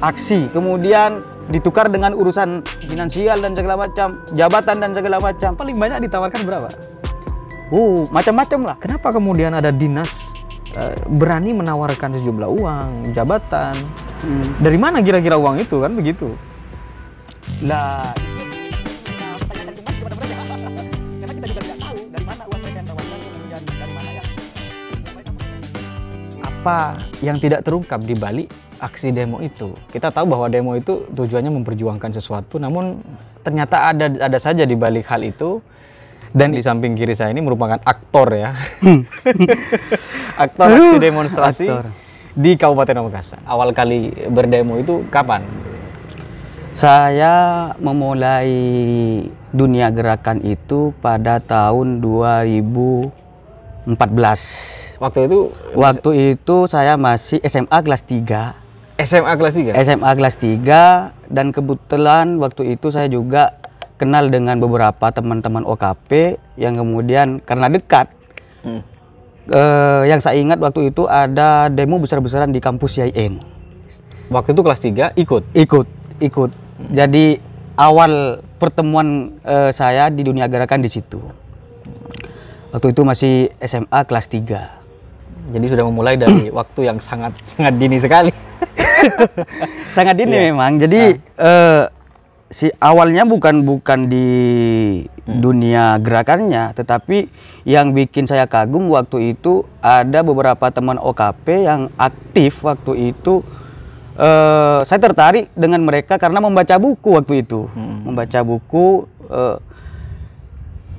aksi kemudian ditukar dengan urusan finansial dan segala macam jabatan dan segala macam paling banyak ditawarkan berapa uh macam-macam lah kenapa kemudian ada dinas uh, berani menawarkan sejumlah uang jabatan hmm. dari mana kira-kira uang itu kan begitu lah apa yang tidak terungkap di balik aksi demo itu kita tahu bahwa demo itu tujuannya memperjuangkan sesuatu namun ternyata ada ada saja di balik hal itu dan di samping kiri saya ini merupakan aktor ya hmm. aktor aksi demonstrasi aktor. di Kabupaten Amakasa awal kali berdemo itu kapan saya memulai dunia gerakan itu pada tahun 2014 waktu itu waktu itu saya masih SMA kelas 3 SMA kelas 3? SMA kelas 3 dan kebetulan waktu itu saya juga kenal dengan beberapa teman-teman OKP yang kemudian karena dekat hmm. eh, yang saya ingat waktu itu ada demo besar-besaran di kampus YIN. Waktu itu kelas 3 ikut? Ikut, ikut. Hmm. Jadi awal pertemuan eh, saya di dunia gerakan di situ. Waktu itu masih SMA kelas 3 jadi sudah memulai dari waktu yang sangat sangat dini sekali. sangat dini yeah. memang. Jadi nah. uh, si awalnya bukan bukan di hmm. dunia gerakannya, tetapi yang bikin saya kagum waktu itu ada beberapa teman OKP yang aktif waktu itu. Uh, saya tertarik dengan mereka karena membaca buku waktu itu, hmm. membaca buku. Uh,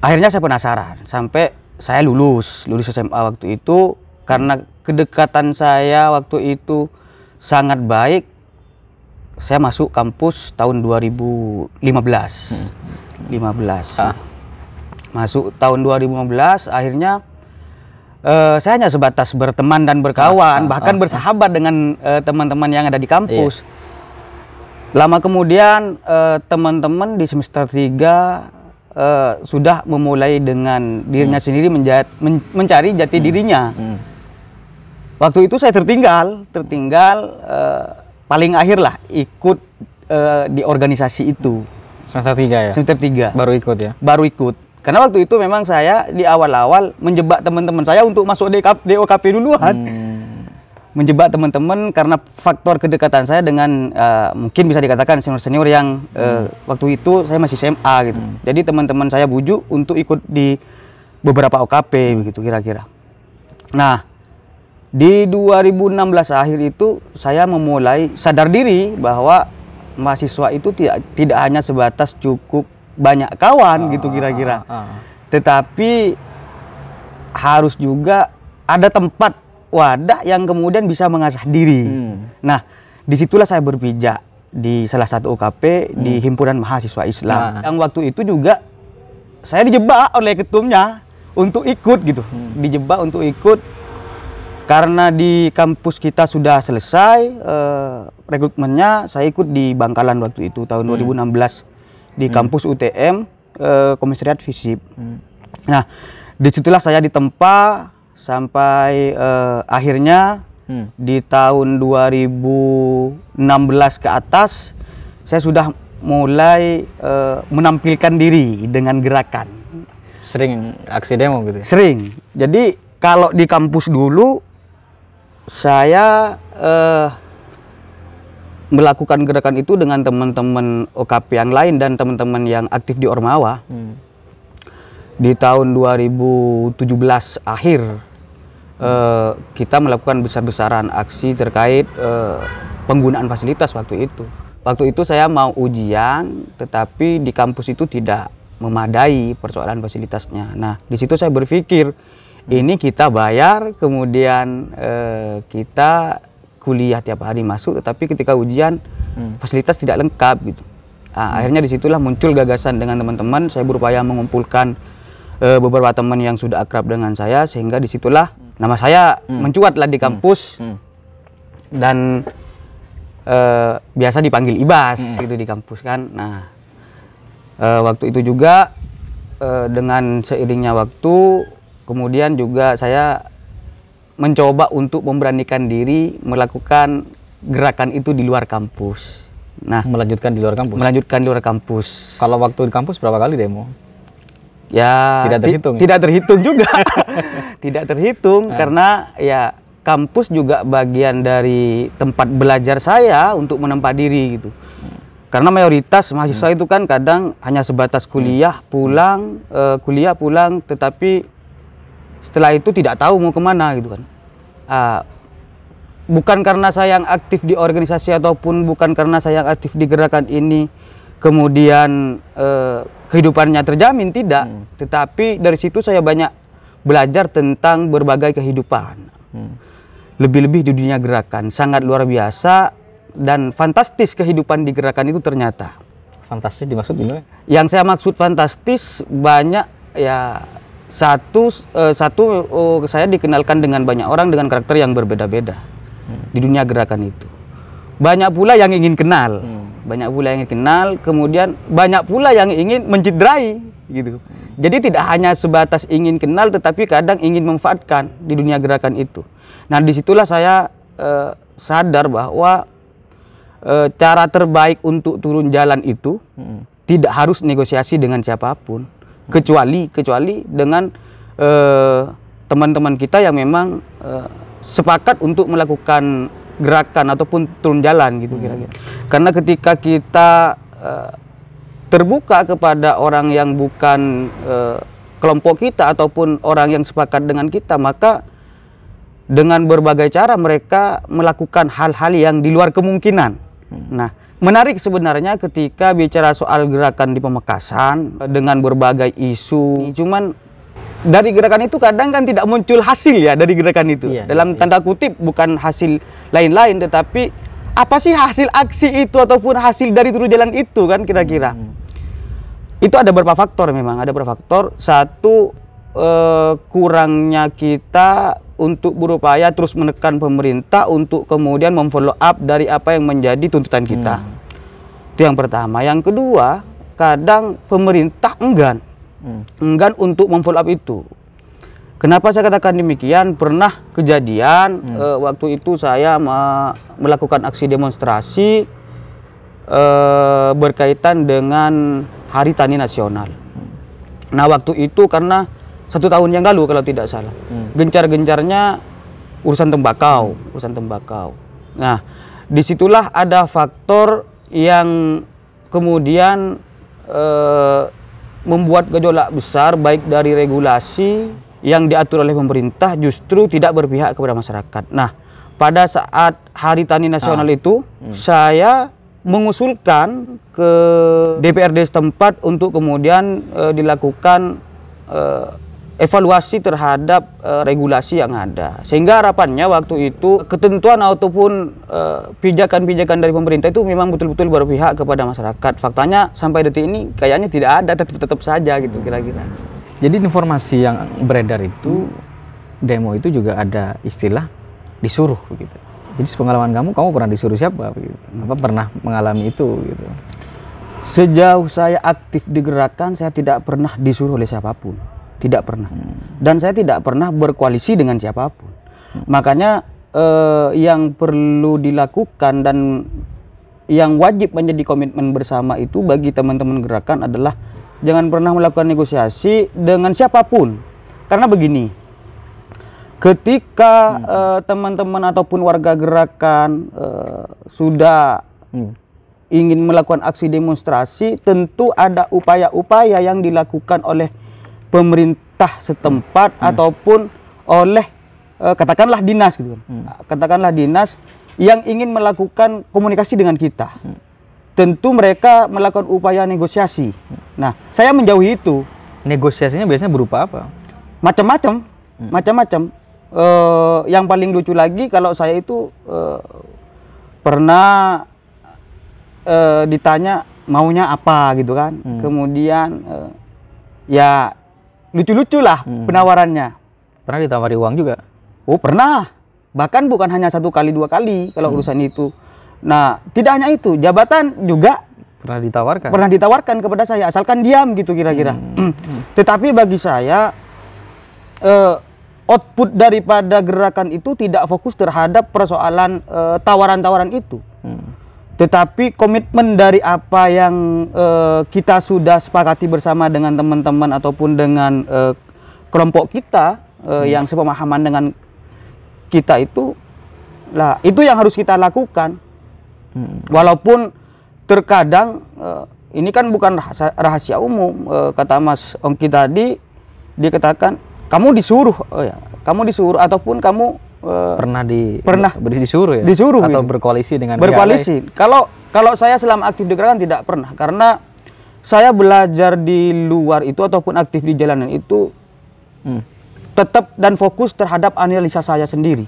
akhirnya saya penasaran sampai saya lulus lulus SMA waktu itu karena kedekatan saya waktu itu sangat baik saya masuk kampus tahun 2015 hmm. 15 ah. masuk tahun 2015 akhirnya uh, saya hanya sebatas berteman dan berkawan, ah, ah, bahkan ah, bersahabat dengan eh, teman-teman uh, yang ada di kampus. Iya. Lama kemudian eh, teman-teman uh, di semester 3 uh, sudah memulai dengan dirinya hmm. sendiri men, mencari jati hmm. dirinya. Hmm. Waktu itu saya tertinggal, tertinggal uh, paling akhir lah ikut uh, di organisasi itu. Semester tiga ya? Semester tiga. Baru ikut ya? Baru ikut. Karena waktu itu memang saya di awal-awal menjebak teman-teman saya untuk masuk DKP, DOKP duluan. Hmm. Menjebak teman-teman karena faktor kedekatan saya dengan uh, mungkin bisa dikatakan senior-senior yang uh, hmm. waktu itu saya masih SMA gitu. Hmm. Jadi teman-teman saya bujuk untuk ikut di beberapa OKP begitu kira-kira. Nah, di 2016 akhir itu saya memulai sadar diri bahwa mahasiswa itu tidak tidak hanya sebatas cukup banyak kawan ah, gitu kira-kira. Ah, ah. Tetapi harus juga ada tempat wadah yang kemudian bisa mengasah diri. Hmm. Nah, disitulah saya berpijak di salah satu UKP hmm. di himpunan mahasiswa Islam. Nah. Yang waktu itu juga saya dijebak oleh ketumnya untuk ikut gitu, hmm. dijebak untuk ikut karena di kampus kita sudah selesai uh, rekrutmennya, saya ikut di Bangkalan waktu itu tahun hmm. 2016 di hmm. kampus UTM uh, eh, Komisariat Fisip. Hmm. Nah, disitulah saya ditempa sampai uh, akhirnya hmm. di tahun 2016 ke atas saya sudah mulai uh, menampilkan diri dengan gerakan. Sering aksi demo gitu. Ya? Sering. Jadi kalau di kampus dulu saya uh, melakukan gerakan itu dengan teman-teman OKP yang lain dan teman-teman yang aktif di Ormawa hmm. di tahun 2017 akhir uh, kita melakukan besar-besaran aksi terkait uh, penggunaan fasilitas waktu itu. Waktu itu saya mau ujian, tetapi di kampus itu tidak memadai persoalan fasilitasnya. Nah, di situ saya berpikir Hmm. Ini kita bayar, kemudian uh, kita kuliah tiap hari masuk, tetapi ketika ujian hmm. fasilitas tidak lengkap gitu. Nah, hmm. Akhirnya disitulah muncul gagasan dengan teman-teman. Saya berupaya mengumpulkan uh, beberapa teman yang sudah akrab dengan saya, sehingga disitulah hmm. nama saya hmm. mencuatlah di hmm. kampus hmm. Hmm. dan uh, biasa dipanggil Ibas hmm. gitu di kampus kan. Nah uh, waktu itu juga uh, dengan seiringnya waktu Kemudian juga saya mencoba untuk memberanikan diri melakukan gerakan itu di luar kampus. Nah, melanjutkan di luar kampus. Melanjutkan di luar kampus. Kalau waktu di kampus berapa kali demo? Ya, tidak terhitung. Ya? Tidak terhitung juga. tidak terhitung nah. karena ya kampus juga bagian dari tempat belajar saya untuk menempa diri gitu. Karena mayoritas mahasiswa hmm. itu kan kadang hanya sebatas hmm. kuliah, pulang, uh, kuliah, pulang, tetapi setelah itu tidak tahu mau kemana gitu kan uh, bukan karena saya yang aktif di organisasi ataupun bukan karena saya yang aktif di gerakan ini kemudian uh, kehidupannya terjamin tidak hmm. tetapi dari situ saya banyak belajar tentang berbagai kehidupan hmm. lebih-lebih hmm. di dunia gerakan sangat luar biasa dan fantastis kehidupan di gerakan itu ternyata fantastis dimaksud gimana yang saya maksud fantastis banyak ya satu uh, satu uh, saya dikenalkan dengan banyak orang dengan karakter yang berbeda-beda hmm. di dunia gerakan itu banyak pula yang ingin kenal hmm. banyak pula yang ingin kenal kemudian banyak pula yang ingin mencidrai gitu hmm. jadi tidak hanya sebatas ingin kenal tetapi kadang ingin memanfaatkan di dunia gerakan itu nah disitulah saya uh, sadar bahwa uh, cara terbaik untuk turun jalan itu hmm. tidak harus negosiasi dengan siapapun kecuali kecuali dengan eh, teman-teman uh, kita yang memang uh, sepakat untuk melakukan gerakan ataupun turun jalan gitu hmm. kira-kira hmm. karena ketika kita uh, terbuka kepada orang yang bukan kelompok kita ataupun orang yang sepakat dengan kita maka dengan berbagai cara mereka melakukan hal-hal yang di luar kemungkinan. Hmm. Nah, Menarik sebenarnya ketika bicara soal gerakan di Pemekasan dengan berbagai isu. Cuman dari gerakan itu kadang kan tidak muncul hasil ya dari gerakan itu. Iya, Dalam iya, iya. tanda kutip bukan hasil lain-lain tetapi apa sih hasil aksi itu ataupun hasil dari turun jalan itu kan kira-kira. Hmm. hmm. Itu ada beberapa faktor memang, ada beberapa faktor. Satu eh, kurangnya kita untuk berupaya terus menekan pemerintah untuk kemudian memfollow up dari apa yang menjadi tuntutan kita. Hmm. Itu yang pertama. Yang kedua, kadang pemerintah enggan. Hmm. Enggan untuk memfollow up itu. Kenapa saya katakan demikian? Pernah kejadian hmm. e, waktu itu saya me melakukan aksi demonstrasi e, berkaitan dengan Hari Tani Nasional. Hmm. Nah, waktu itu karena satu tahun yang lalu kalau tidak salah hmm. gencar-gencarnya urusan tembakau urusan tembakau nah disitulah ada faktor yang kemudian eh, membuat gejolak besar baik dari regulasi yang diatur oleh pemerintah justru tidak berpihak kepada masyarakat. Nah, pada saat Hari Tani Nasional ah. itu, hmm. saya mengusulkan ke DPRD setempat untuk kemudian e, dilakukan e, evaluasi terhadap uh, regulasi yang ada. Sehingga harapannya waktu itu ketentuan ataupun eh, pijakan-pijakan uh, dari pemerintah itu memang betul-betul berpihak kepada masyarakat. Faktanya sampai detik ini kayaknya tidak ada tetap-tetap saja gitu kira-kira. Jadi informasi yang beredar itu hmm. demo itu juga ada istilah disuruh begitu. Jadi pengalaman kamu kamu pernah disuruh siapa begitu? Apa pernah mengalami itu gitu? Sejauh saya aktif digerakkan, saya tidak pernah disuruh oleh siapapun tidak pernah. Hmm. Dan saya tidak pernah berkoalisi dengan siapapun. Hmm. Makanya eh, yang perlu dilakukan dan yang wajib menjadi komitmen bersama itu bagi teman-teman gerakan adalah jangan pernah melakukan negosiasi dengan siapapun. Karena begini, ketika hmm. eh, teman-teman ataupun warga gerakan eh, sudah hmm. ingin melakukan aksi demonstrasi, tentu ada upaya-upaya yang dilakukan oleh pemerintah setempat hmm. ataupun oleh uh, katakanlah dinas gitu kan. Hmm. Katakanlah dinas yang ingin melakukan komunikasi dengan kita. Hmm. Tentu mereka melakukan upaya negosiasi. Hmm. Nah, saya menjauhi itu. Negosiasinya biasanya berupa apa? Macam-macam. macam Macam-macam. Uh, yang paling lucu lagi kalau saya itu uh, pernah uh, ditanya maunya apa gitu kan. Hmm. Kemudian uh, ya lucu-lucu lah hmm. penawarannya. Pernah ditawari uang juga? Oh pernah. Bahkan bukan hanya satu kali dua kali kalau hmm. urusan itu. Nah tidak hanya itu, jabatan juga pernah ditawarkan. Pernah ditawarkan kepada saya asalkan diam gitu kira-kira. Hmm. hmm. Tetapi bagi saya eh, output daripada gerakan itu tidak fokus terhadap persoalan eh, tawaran-tawaran uh, itu. Hmm tetapi komitmen dari apa yang uh, kita sudah sepakati bersama dengan teman-teman ataupun dengan uh, kelompok kita uh, hmm. yang sepemahaman dengan kita itu lah itu yang harus kita lakukan. Hmm. Walaupun terkadang ini kan bukan rahasia, rahasia umum kata Mas Ongki tadi dikatakan kamu disuruh oh ya, kamu disuruh ataupun kamu uh, pernah di pernah disuruh ya disuruh atau gitu. berkoalisi dengan berkoalisi kalau kalau saya selama aktif di gerakan tidak pernah karena saya belajar di luar itu ataupun aktif di jalanan itu hmm. tetap dan fokus terhadap analisa saya sendiri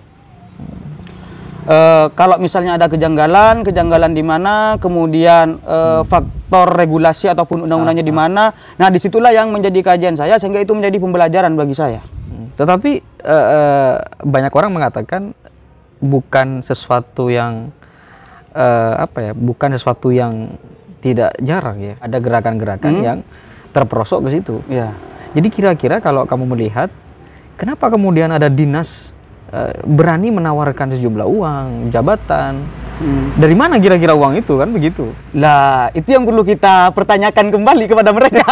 Uh, kalau misalnya ada kejanggalan, kejanggalan di mana, kemudian uh, hmm. faktor regulasi ataupun undang-undangnya di ah, ah. mana, nah disitulah yang menjadi kajian saya sehingga itu menjadi pembelajaran bagi saya. Hmm. Tetapi uh, banyak orang mengatakan bukan sesuatu yang uh, apa ya, bukan sesuatu yang tidak jarang ya. Ada gerakan-gerakan hmm. yang terperosok ke situ. Ya. Jadi kira-kira kalau kamu melihat, kenapa kemudian ada dinas uh, berani menawarkan sejumlah uang, jabatan, Hmm. Dari mana kira-kira uang itu kan begitu? Lah, itu yang perlu kita pertanyakan kembali kepada mereka.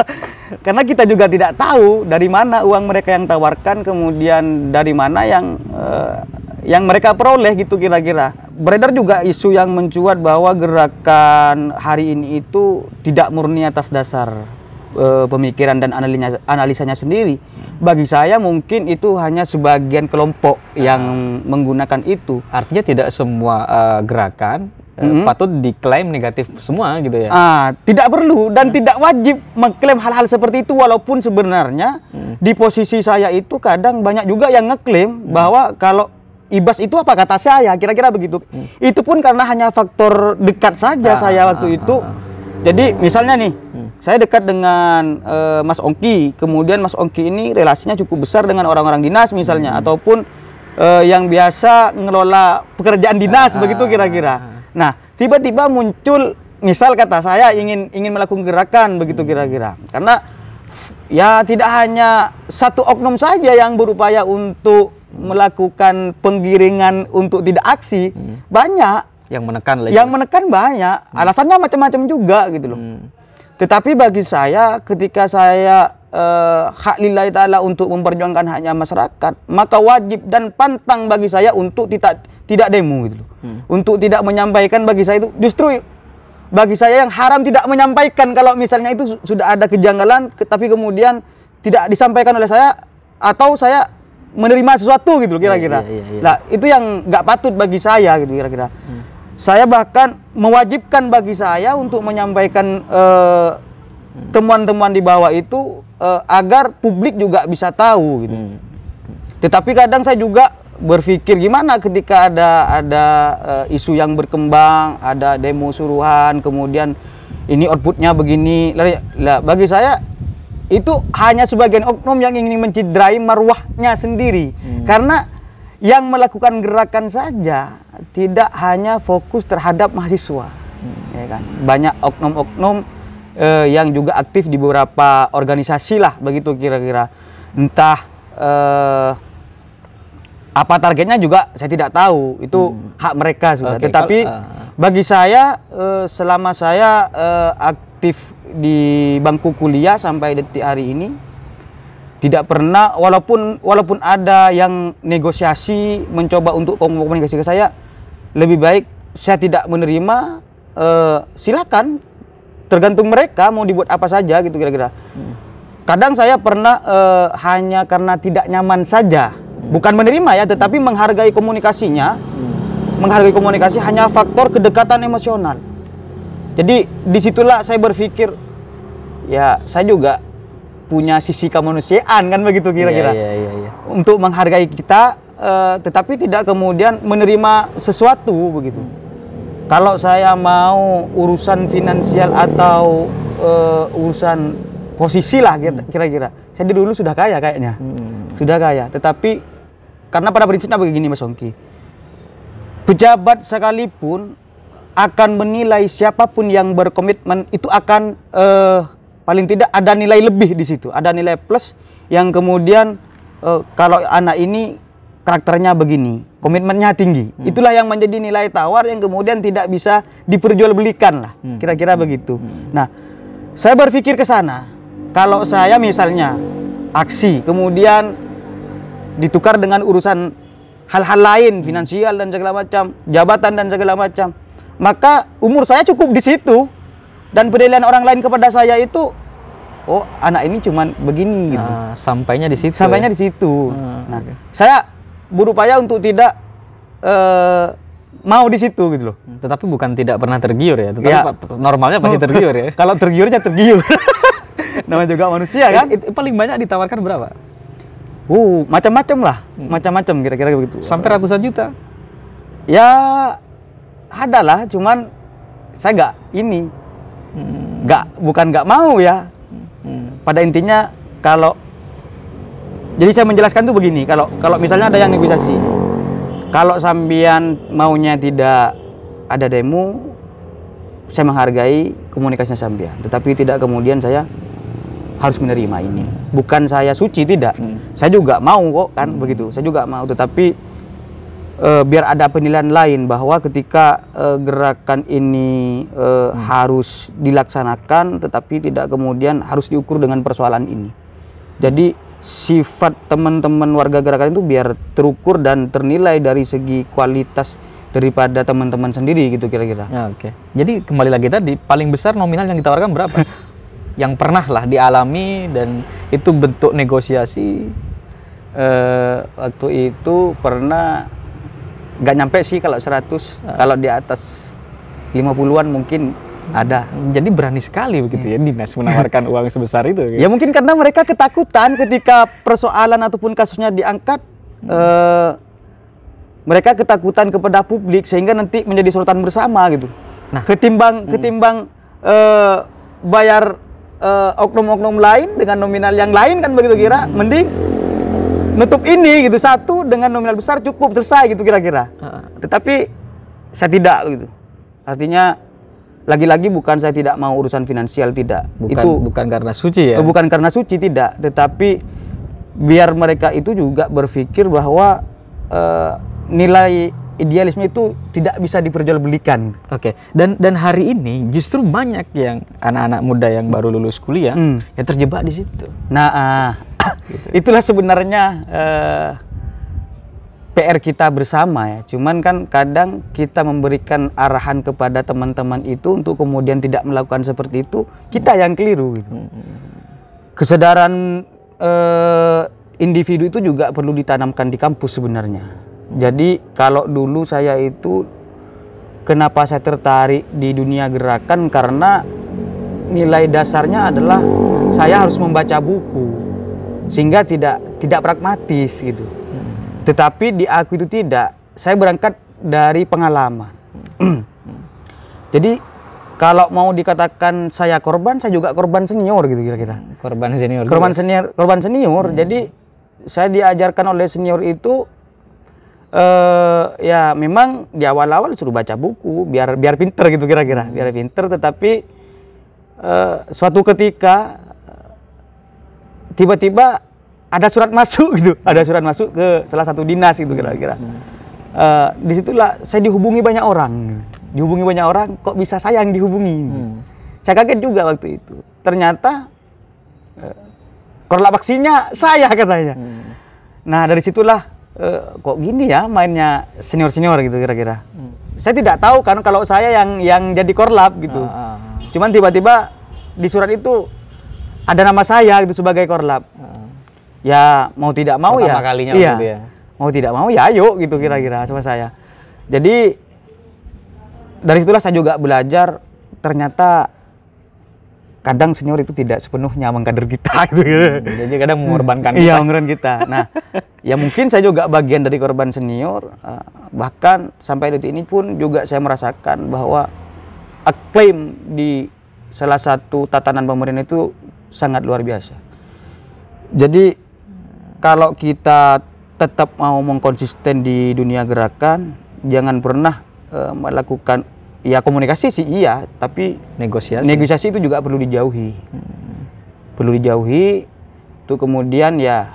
Karena kita juga tidak tahu dari mana uang mereka yang tawarkan, kemudian dari mana yang uh, yang mereka peroleh gitu kira-kira. Beredar juga isu yang mencuat bahwa gerakan hari ini itu tidak murni atas dasar Eh, pemikiran dan analisanya, analisanya sendiri. Bagi saya mungkin itu hanya sebagian kelompok yang ah. menggunakan itu. Artinya tidak semua uh, gerakan eh, -hmm. patut diklaim negatif semua gitu ya. Ah, tidak perlu dan hmm. tidak wajib mengklaim hal-hal seperti itu walaupun sebenarnya hmm. di posisi saya itu kadang banyak juga yang ngeklaim hmm. bahwa kalau Ibas itu apa kata saya kira-kira begitu. Hmm. Itu pun karena hanya faktor dekat saja ah, saya waktu ah, itu. Ah, ah. Jadi misalnya nih hmm saya dekat dengan uh, Mas Ongki. Kemudian Mas Ongki ini relasinya cukup besar dengan orang-orang dinas misalnya hmm. ataupun uh, yang biasa ngelola pekerjaan dinas ah, begitu kira-kira. Ah, ah. nah, tiba-tiba muncul misal kata saya ingin ingin melakukan gerakan begitu hmm. kira-kira. Karena ya tidak hanya satu oknum saja yang berupaya untuk melakukan penggiringan untuk tidak aksi, hmm. banyak yang menekan lagi. Yang menekan banyak. Hmm. Alasannya macam-macam juga gitu loh. Hmm. Tetapi bagi saya ketika saya eh, hak lillahi ta'ala untuk memperjuangkan haknya masyarakat, maka wajib dan pantang bagi saya untuk tidak tidak demo gitu loh. Hmm. Untuk tidak menyampaikan bagi saya itu justru bagi saya yang haram tidak menyampaikan kalau misalnya itu sudah ada kejanggalan tapi kemudian tidak disampaikan oleh saya atau saya menerima sesuatu gitu loh iya, kira-kira. Nah, ya, ya. Nah, itu yang nggak patut bagi saya gitu kira-kira saya bahkan mewajibkan bagi saya untuk menyampaikan eh, temuan-temuan di bawah itu eh, agar publik juga bisa tahu gitu. Hmm. Tetapi kadang saya juga berpikir gimana ketika ada ada eh, isu yang berkembang, ada demo suruhan, kemudian ini outputnya begini. Lah bagi saya itu hanya sebagian oknum yang ingin mencidrai marwahnya sendiri. Hmm. Karena yang melakukan gerakan saja tidak hanya fokus terhadap mahasiswa hmm. ya kan banyak oknum-oknum eh, yang juga aktif di beberapa organisasi lah begitu kira-kira entah eh, apa targetnya juga saya tidak tahu itu hmm. hak mereka sudah okay, tetapi uh... bagi saya eh, selama saya eh, aktif di bangku kuliah sampai detik hari ini tidak pernah walaupun walaupun ada yang negosiasi mencoba untuk komunikasi ke saya lebih baik saya tidak menerima eh, silakan tergantung mereka mau dibuat apa saja gitu kira-kira hmm. kadang saya pernah eh, hanya karena tidak nyaman saja hmm. bukan menerima ya tetapi menghargai komunikasinya hmm. menghargai komunikasi hanya faktor kedekatan emosional jadi disitulah saya berpikir ya saya juga punya sisi kemanusiaan kan begitu iya, kira-kira. Yeah, yeah, yeah, Untuk menghargai kita uh, tetapi tidak kemudian menerima sesuatu begitu. Kalau saya mau urusan finansial atau uh, urusan posisi lah hmm. kira-kira. Saya dulu sudah kaya kayaknya. Hmm. Sudah kaya, tetapi karena pada prinsipnya begini Mas Ongki. Pejabat sekalipun akan menilai siapapun yang berkomitmen itu akan uh, paling tidak ada nilai lebih di situ, ada nilai plus yang kemudian e, kalau anak ini karakternya begini, komitmennya tinggi. Hmm. Itulah yang menjadi nilai tawar yang kemudian tidak bisa diperjualbelikan lah, hmm. kira-kira hmm. begitu. Hmm. Nah, saya berpikir ke sana. Kalau saya misalnya aksi kemudian ditukar dengan urusan hal-hal lain, hmm. finansial dan segala macam, jabatan dan segala macam, maka umur saya cukup di situ dan penilaian orang lain kepada saya itu oh anak ini cuman begini gitu. Nah, sampainya di situ. Sampainya ya? di situ. Ah, nah, okay. saya berupaya untuk tidak uh, mau di situ gitu loh. Hmm, tetapi bukan tidak pernah tergiur ya. Tetapi ya. normalnya pasti tergiur ya. Kalau tergiurnya tergiur. Namanya juga manusia kan. It, it, paling banyak ditawarkan berapa? Uh, macam-macam lah, hmm. macam-macam kira-kira begitu. Sampai ratusan juta? Ya, ada lah, cuman saya nggak ini nggak hmm. bukan nggak mau ya hmm. pada intinya kalau jadi saya menjelaskan tuh begini kalau kalau misalnya ada yang negosiasi kalau sambian maunya tidak ada demo saya menghargai komunikasinya sambian tetapi tidak kemudian saya harus menerima ini bukan saya suci tidak hmm. saya juga mau kok kan begitu saya juga mau tetapi uh, biar ada penilaian lain bahwa ketika uh, gerakan ini uh, hmm. harus dilaksanakan tetapi tidak kemudian harus diukur dengan persoalan ini. Jadi sifat teman-teman warga gerakan itu biar terukur dan ternilai dari segi kualitas daripada teman-teman sendiri gitu kira-kira. Ya, Oke. Okay. Jadi kembali lagi tadi paling besar nominal yang ditawarkan berapa? yang pernah lah dialami dan itu bentuk negosiasi waktu itu pernah nggak nyampe sih kalau 100 uh. Ah. kalau di atas 50-an mungkin ada. Jadi berani sekali begitu ya hmm. dinas menawarkan uang sebesar itu. Gitu. Ya mungkin karena mereka ketakutan ketika persoalan ataupun kasusnya diangkat. Hmm. Uh, mereka ketakutan kepada publik sehingga nanti menjadi sorotan bersama gitu. Nah, ketimbang hmm. ketimbang uh, bayar eh, oknum-oknum uh, oknum -oknum lain dengan nominal yang lain kan begitu kira, mending nutup ini gitu satu dengan nominal besar cukup selesai gitu kira-kira. Tetapi saya tidak gitu. Artinya lagi-lagi bukan saya tidak mau urusan finansial tidak. Bukan, itu bukan karena suci ya. Bukan karena suci tidak, tetapi biar mereka itu juga berpikir bahwa uh, nilai idealisme itu tidak bisa diperjualbelikan. Gitu. Oke. Okay. Dan dan hari ini justru banyak yang anak-anak muda yang baru lulus kuliah hmm. yang terjebak di situ. Nah, uh, itulah sebenarnya uh, eh, PR kita bersama ya. Cuman kan kadang kita memberikan arahan kepada teman-teman itu untuk kemudian tidak melakukan seperti itu, kita yang keliru gitu. Hmm. Kesadaran uh, individu itu juga perlu ditanamkan di kampus sebenarnya. Hmm. Jadi kalau dulu saya itu kenapa saya tertarik di dunia gerakan karena nilai dasarnya adalah saya harus membaca buku sehingga tidak tidak pragmatis gitu. Hmm. Tetapi di aku itu tidak. Saya berangkat dari pengalaman. Hmm. Jadi kalau mau dikatakan saya korban, saya juga korban senior gitu kira-kira. Hmm. Korban senior. Korban juga. senior, korban senior. Hmm. Jadi saya diajarkan oleh senior itu uh, ya memang di awal-awal suruh baca buku biar biar pinter gitu kira-kira, biar hmm. pinter tetapi uh, suatu ketika tiba-tiba ada surat masuk gitu ada surat masuk ke salah satu dinas gitu kira-kira hmm. uh, eh, disitulah saya dihubungi banyak orang dihubungi banyak orang kok bisa saya yang dihubungi hmm. saya kaget juga waktu itu ternyata uh, eh, korlap vaksinnya saya katanya hmm. nah dari situlah uh, kok gini ya mainnya senior senior gitu kira-kira hmm. saya tidak tahu kan kalau saya yang yang jadi korlap gitu ah, ah, ah. cuman tiba-tiba di surat itu ada nama saya gitu sebagai korlap hmm. ya mau tidak mau Pertama ya kalinya iya itu ya. mau tidak mau ya ayo gitu hmm. kira-kira sama saya jadi dari situlah saya juga belajar ternyata kadang senior itu tidak sepenuhnya mengkader kita gitu. Hmm, jadi kadang mengorbankan iya, kita. Iya, mengorbankan kita. Nah, ya mungkin saya juga bagian dari korban senior eh, bahkan sampai detik ini pun juga saya merasakan bahwa eh, klaim di salah satu tatanan pemerintah itu sangat luar biasa. Jadi kalau kita tetap mau mengkonsisten di dunia gerakan, jangan pernah uh, melakukan ya komunikasi sih iya, tapi negosiasi negosiasi itu juga perlu dijauhi. Hmm. Perlu dijauhi itu kemudian ya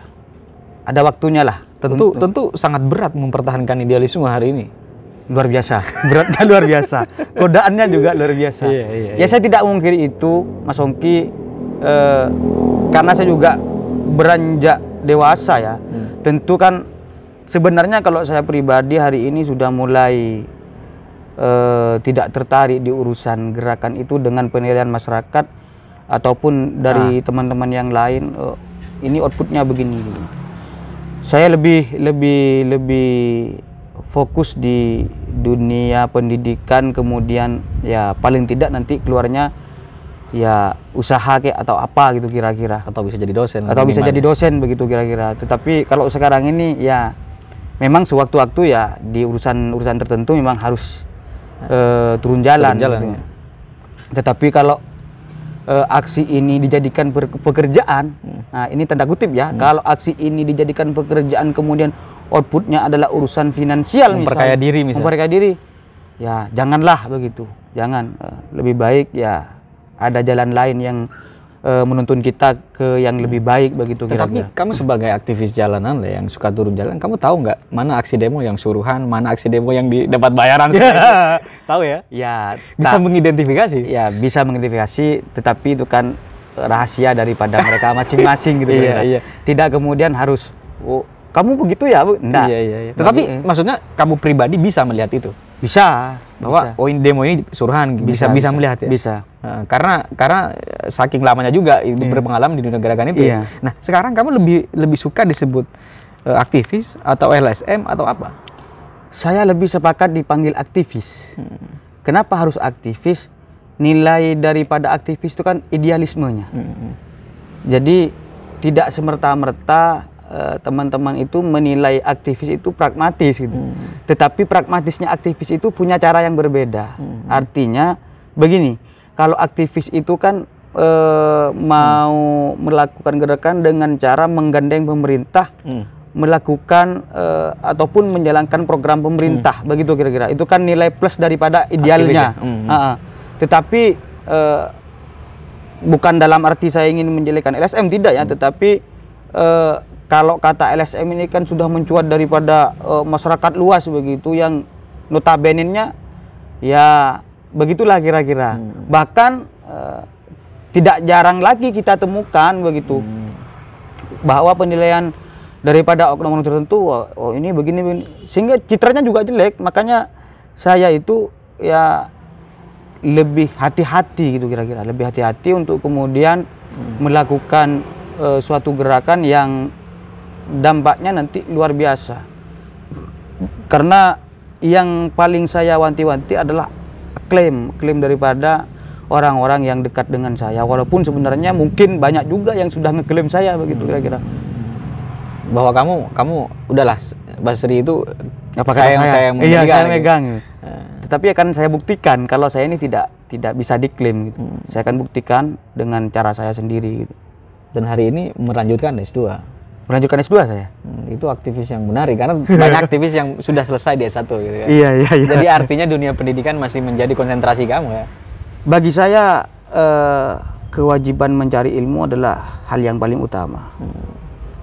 ada waktunya lah. Tentu untuk, tentu sangat berat mempertahankan idealisme hari ini luar biasa beratnya luar biasa godaannya juga luar biasa iya, iya, ya, iya. ya saya tidak mengungkiri itu Mas Hongki eh, karena saya juga beranjak dewasa ya hmm. tentu kan sebenarnya kalau saya pribadi hari ini sudah mulai eh, tidak tertarik di urusan gerakan itu dengan penilaian masyarakat ataupun dari ah. teman-teman nah. yang lain eh, ini outputnya begini saya lebih lebih lebih fokus di dunia pendidikan kemudian ya paling tidak nanti keluarnya ya usaha kayak atau apa gitu kira-kira atau bisa jadi dosen atau bisa jadi dosen begitu kira-kira tetapi kalau sekarang ini ya memang sewaktu-waktu ya di urusan-urusan tertentu memang harus uh, turun jalan, turun jalan gitu. ya. tetapi kalau uh, aksi ini dijadikan pekerjaan hmm. nah ini tanda kutip ya hmm. kalau aksi ini dijadikan pekerjaan kemudian outputnya adalah urusan finansial memperkaya misalnya, diri misalnya memperkaya diri ya janganlah begitu jangan uh, lebih baik ya ada jalan lain yang uh, menuntun kita ke yang lebih hmm. baik begitu Tapi kira kamu sebagai aktivis jalanan lah yang suka turun jalan, kamu tahu nggak mana aksi demo yang suruhan, mana aksi demo yang di, dapat bayaran? Ya. tahu ya? Ya. Bisa tak, mengidentifikasi? Ya bisa mengidentifikasi, tetapi itu kan rahasia daripada mereka masing-masing gitu. Iya, iya. Tidak kemudian harus oh, kamu begitu ya, Bu? Enggak. Iya, iya, iya. Nah, tetapi Bagi, maksudnya kamu pribadi bisa melihat itu? Bisa. Bahwa bisa. oh ini demo ini suruhan bisa bisa, bisa, bisa melihat ya? Bisa karena karena eh, saking lamanya juga yeah. berpengalaman di dunia gerakan itu. Yeah. Iya. Nah, sekarang kamu lebih lebih suka disebut uh, aktivis atau LSM atau apa? Saya lebih sepakat dipanggil aktivis. Hmm. Kenapa harus aktivis? Nilai daripada aktivis itu kan idealismenya. Hmm. Jadi tidak semerta-merta eh, teman-teman itu menilai aktivis itu pragmatis gitu. Hmm. Tetapi pragmatisnya aktivis itu punya cara yang berbeda. Hmm. Artinya begini, kalau aktivis itu kan e, mau hmm. melakukan gerakan dengan cara menggandeng pemerintah hmm. melakukan e, ataupun menjalankan program pemerintah hmm. begitu kira-kira itu kan nilai plus daripada idealnya hmm. tetapi e, bukan dalam arti saya ingin menjelekan LSM tidak ya hmm. tetapi e, kalau kata LSM ini kan sudah mencuat daripada e, masyarakat luas begitu yang notabenenya ya begitulah kira-kira hmm. bahkan uh, tidak jarang lagi kita temukan begitu hmm. bahwa penilaian daripada oknum tertentu oh, oh, ini begini, begini sehingga citranya juga jelek makanya saya itu ya lebih hati-hati gitu kira-kira lebih hati-hati untuk kemudian hmm. melakukan uh, suatu gerakan yang dampaknya nanti luar biasa karena yang paling saya wanti-wanti adalah klaim klaim daripada orang-orang yang dekat dengan saya walaupun sebenarnya mungkin banyak juga yang sudah ngeklaim saya begitu hmm. kira-kira bahwa kamu kamu udahlah Basri itu apa ya, saya, saya saya yang iya, saya gitu. megang. Gitu. Tetapi akan saya buktikan kalau saya ini tidak tidak bisa diklaim gitu. Hmm. Saya akan buktikan dengan cara saya sendiri gitu. Dan hari ini melanjutkan S2 melanjutkan S2 saya. Hmm, itu aktivis yang menarik karena banyak aktivis yang sudah selesai di S1 gitu kan. Iya, iya, iya. Jadi artinya dunia pendidikan masih menjadi konsentrasi kamu ya. Bagi saya eh, kewajiban mencari ilmu adalah hal yang paling utama. Hmm.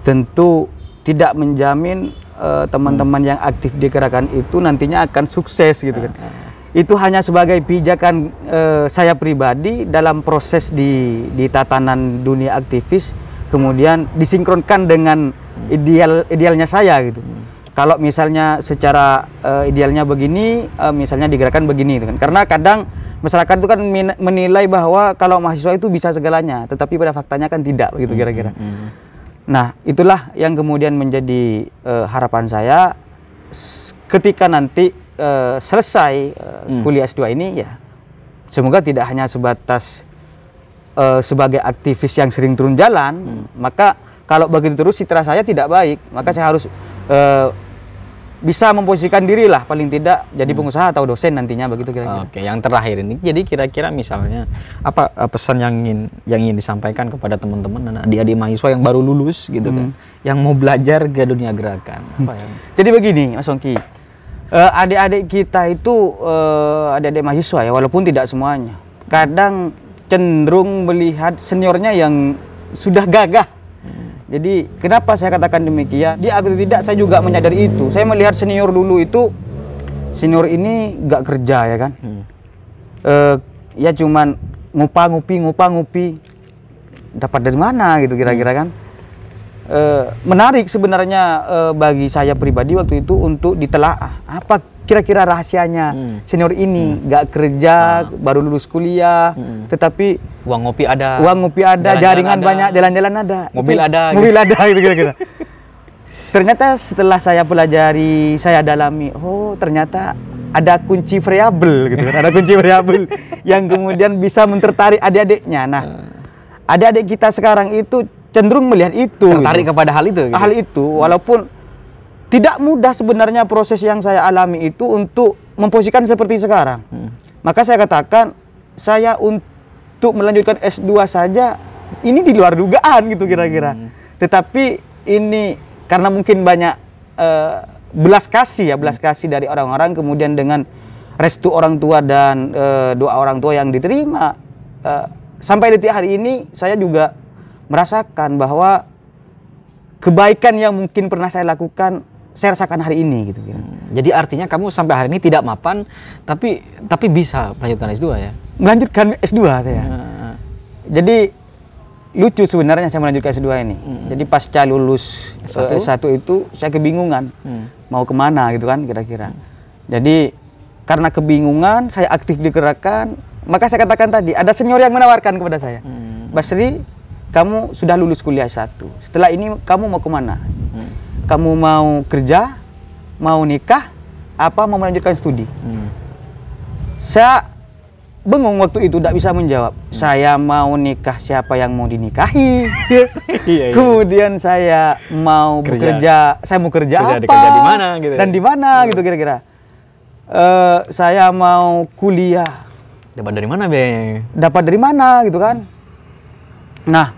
Tentu tidak menjamin eh, teman-teman eh, hmm. yang aktif di gerakan itu nantinya akan sukses gitu kan. Hmm, hmm. Itu hanya sebagai pijakan eh, saya pribadi dalam proses di di tatanan dunia aktivis kemudian disinkronkan dengan ideal idealnya saya gitu. Hmm. Kalau misalnya secara uh, idealnya begini, uh, misalnya digerakkan begini, gitu kan. Karena kadang masyarakat itu kan menilai bahwa kalau mahasiswa itu bisa segalanya, tetapi pada faktanya kan tidak, begitu hmm, kira-kira. Hmm, hmm. Nah, itulah yang kemudian menjadi uh, harapan saya ketika nanti uh, selesai uh, kuliah S2 ini ya semoga tidak hanya sebatas uh, sebagai aktivis yang sering turun jalan, hmm. maka kalau begitu terus citra saya tidak baik, maka hmm. saya harus uh, bisa memposisikan diri lah paling tidak jadi hmm. pengusaha atau dosen nantinya begitu kira-kira. Oke, yang terakhir ini. Jadi kira-kira misalnya apa eh, pesan yang ingin yang ingin disampaikan kepada teman-teman dan adik-adik mahasiswa yang baru lulus gitu kan, hmm. kan, yang mau belajar ke dunia gerakan. Apa hmm. yang... Jadi begini, Mas Songki. adik-adik kita itu adik-adik mahasiswa ya walaupun tidak semuanya. Kadang cenderung melihat seniornya yang sudah gagah. Jadi kenapa saya katakan demikian? Dia agak tidak saya juga menyadari itu. Saya melihat senior dulu itu senior ini nggak kerja ya kan? Hmm. E, ya cuman ngupang ngupi ngupang ngupi dapat dari mana gitu kira-kira kan? E, menarik sebenarnya e, bagi saya pribadi waktu itu untuk ditelaah apa kira-kira rahasianya hmm. senior ini hmm. nggak hmm. kerja nah. baru lulus kuliah hmm. tetapi uang ngopi ada uang ngopi ada jalan jaringan ada. banyak jalan-jalan ada mobil itu, ada gitu. mobil ada gitu kira-kira gitu, gitu. ternyata setelah saya pelajari saya dalami oh ternyata ada kunci variabel gitu kan. ada kunci variabel yang kemudian bisa mentertarik adik-adiknya nah hmm. adik-adik kita sekarang itu cenderung melihat itu tertarik gitu. kepada hal itu gitu. hal itu walaupun tidak mudah sebenarnya proses yang saya alami itu untuk memposisikan seperti sekarang. Hmm. Maka saya katakan saya untuk melanjutkan S2 saja ini di luar dugaan gitu kira-kira. Hmm. Tetapi ini karena mungkin banyak uh, belas kasih ya, belas hmm. kasih dari orang-orang kemudian dengan restu orang tua dan uh, doa orang tua yang diterima uh, sampai detik hari ini saya juga merasakan bahwa kebaikan yang mungkin pernah saya lakukan saya rasakan hari ini gitu, gitu. Hmm. Jadi artinya kamu sampai hari ini tidak mapan, tapi tapi bisa melanjutkan S2 ya? Melanjutkan S2 saya. Hmm. Jadi lucu sebenarnya saya melanjutkan S2 ini. Hmm. Jadi pasca lulus S1, S1 eh, itu saya kebingungan hmm. mau kemana gitu kan kira-kira. Hmm. Jadi karena kebingungan saya aktif di gerakan, maka saya katakan tadi ada senior yang menawarkan kepada saya. Hmm. Basri, kamu sudah lulus kuliah satu, Setelah ini kamu mau kemana? kamu mau kerja, mau nikah, apa mau melanjutkan studi. Hmm. Saya bengong waktu itu tidak bisa menjawab. Hmm. Saya mau nikah siapa yang mau dinikahi. Iya, iya. Kemudian saya mau kerja. bekerja, saya mau kerja, kerja apa? Kerja di mana gitu. Ya? Dan di mana hmm. gitu kira-kira. Uh, saya mau kuliah. Dapat dari mana, Be? Dapat dari mana gitu kan? Nah,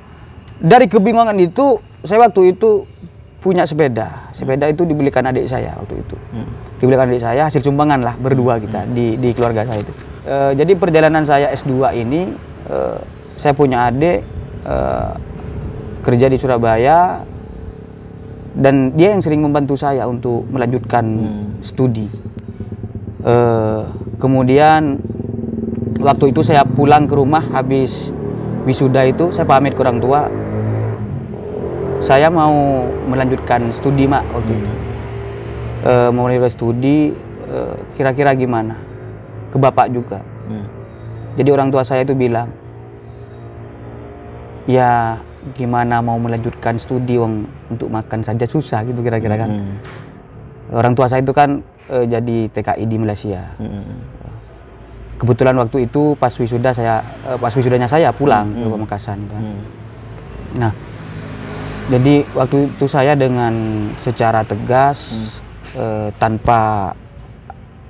dari kebingungan itu saya waktu itu punya sepeda. Sepeda itu dibelikan adik saya waktu itu. Hmm. Dibelikan adik saya hasil sumbangan lah berdua kita hmm. di di keluarga saya itu. E, jadi perjalanan saya S2 ini e, saya punya adik e, kerja di Surabaya dan dia yang sering membantu saya untuk melanjutkan hmm. studi. E, kemudian waktu itu saya pulang ke rumah habis wisuda itu saya pamit ke orang tua saya mau melanjutkan studi mak waktu hmm. itu eh, e, mau melanjutkan studi eh, kira-kira gimana ke bapak juga hmm. jadi orang tua saya itu bilang ya gimana mau melanjutkan studi wong untuk makan saja susah gitu kira-kira kan hmm. orang tua saya itu kan e, jadi TKI di Malaysia hmm. kebetulan waktu itu pas wisuda saya e, pas wisudanya saya pulang hmm. ke Pemekasan kan hmm. nah jadi waktu itu saya dengan secara tegas hmm. eh, tanpa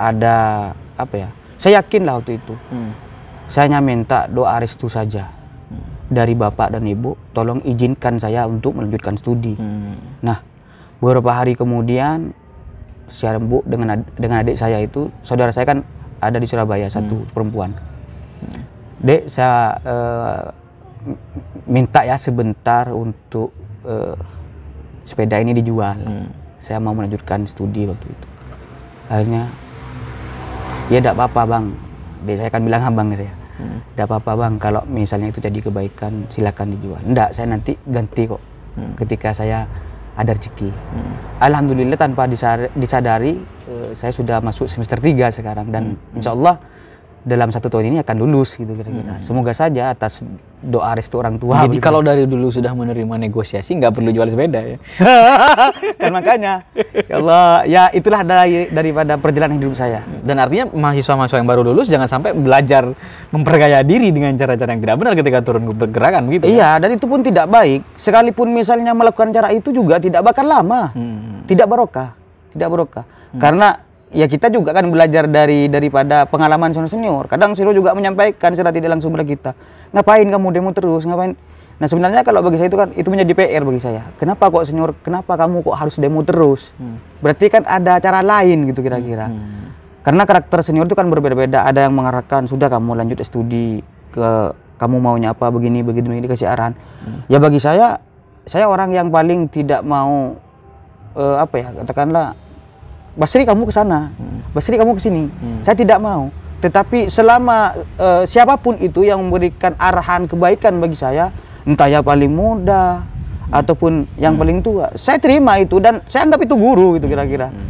ada apa ya? Saya yakin lah waktu itu. Hmm. Saya hanya minta doa restu saja hmm. dari bapak dan ibu. Tolong izinkan saya untuk melanjutkan studi. Hmm. Nah, beberapa hari kemudian si bu dengan ad dengan adik saya itu saudara saya kan ada di Surabaya satu hmm. perempuan. Hmm. Dek saya eh, minta ya sebentar untuk uh, sepeda ini dijual hmm. saya mau melanjutkan studi waktu itu akhirnya ya tidak apa-apa bang dia saya akan bilang abang saya tidak hmm. apa-apa bang kalau misalnya itu jadi kebaikan silakan dijual Tidak, saya nanti ganti kok hmm. ketika saya ada rezeki hmm. alhamdulillah tanpa disadari, uh, saya sudah masuk semester 3 sekarang dan hmm. insya Allah dalam satu tahun ini akan lulus gitu kira-kira. Hmm. Semoga saja atas doa restu orang tua. Jadi gitu. kalau dari dulu sudah menerima negosiasi nggak perlu jual sepeda ya. kan makanya. ya Allah, ya itulah dari daripada perjalanan hidup saya. Dan artinya mahasiswa-mahasiswa yang baru lulus jangan sampai belajar memperkaya diri dengan cara-cara yang tidak benar ketika turun bergerakan gitu. Ya? Iya, kan? dan itu pun tidak baik. Sekalipun misalnya melakukan cara itu juga tidak bakal lama. Hmm. Tidak barokah, tidak barokah. Hmm. Karena ya kita juga kan belajar dari daripada pengalaman senior senior kadang silo juga menyampaikan secara tidak langsung pada kita ngapain kamu demo terus ngapain nah sebenarnya kalau bagi saya itu kan itu menjadi PR bagi saya kenapa kok senior kenapa kamu kok harus demo terus hmm. berarti kan ada cara lain gitu kira-kira hmm. karena karakter senior itu kan berbeda-beda ada yang mengarahkan sudah kamu lanjut studi ke kamu maunya apa begini begini begini kasih arahan hmm. ya bagi saya saya orang yang paling tidak mau uh, apa ya katakanlah Basri kamu ke sana, hmm. Basri kamu ke sini. Hmm. Saya tidak mau. Tetapi selama uh, siapapun itu yang memberikan arahan kebaikan bagi saya, entah yang paling muda hmm. ataupun yang hmm. paling tua, saya terima itu dan saya anggap itu guru gitu kira-kira. Hmm.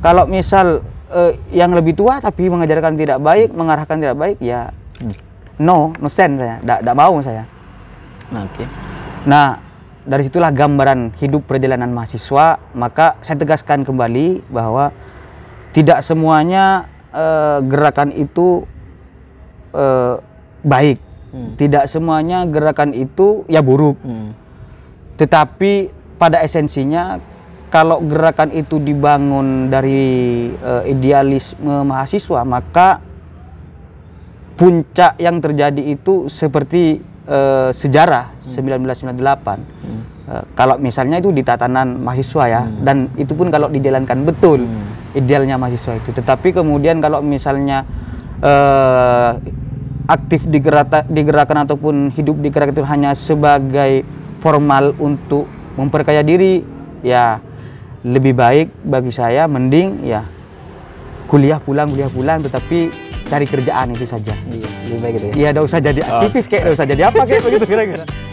Kalau misal uh, yang lebih tua tapi mengajarkan tidak baik, mengarahkan tidak baik, ya hmm. no, no sense saya, tidak mau saya. Oke. Okay. Nah, dari situlah gambaran hidup perjalanan mahasiswa maka saya tegaskan kembali bahwa tidak semuanya e, gerakan itu e, baik hmm. tidak semuanya gerakan itu ya buruk hmm. tetapi pada esensinya kalau gerakan itu dibangun dari e, idealisme mahasiswa maka puncak yang terjadi itu seperti Eh, sejarah hmm. 1998 hmm. Uh, kalau misalnya itu di tatanan mahasiswa ya hmm. dan itu pun kalau dijalankan betul hmm. idealnya mahasiswa itu tetapi kemudian kalau misalnya uh, aktif digerata, digerakkan ataupun hidup digerakkan itu hanya sebagai formal untuk memperkaya diri ya lebih baik bagi saya mending ya kuliah pulang kuliah pulang tetapi cari kerjaan itu saja. Iya, lebih baik gitu ya. Iya, enggak usah jadi oh. aktivis kayak enggak usah jadi apa kayak begitu kira-kira.